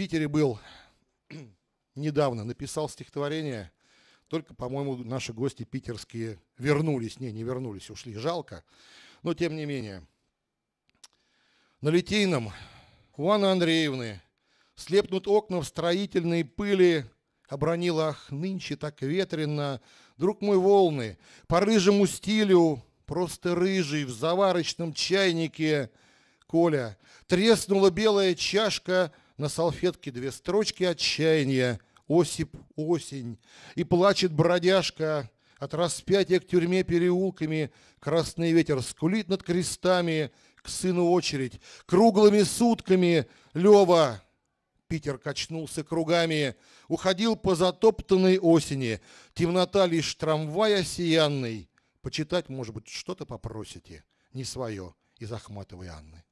Питере был недавно, написал стихотворение. Только, по-моему, наши гости питерские вернулись. Не, не вернулись, ушли. Жалко. Но тем не менее. На Литейном у Анны Андреевны слепнут окна в строительной пыли, обронила, ах, нынче так ветрено, друг мой волны, по рыжему стилю, просто рыжий, в заварочном чайнике, Коля, треснула белая чашка, на салфетке две строчки отчаяния, Осип осень, и плачет бродяжка, от распятия к тюрьме переулками, красный ветер скулит над крестами, к сыну очередь, круглыми сутками, Лева, Питер качнулся кругами, уходил по затоптанной осени, темнота лишь трамвая сиянный, почитать, может быть, что-то попросите, не свое, из Ахматовой Анны.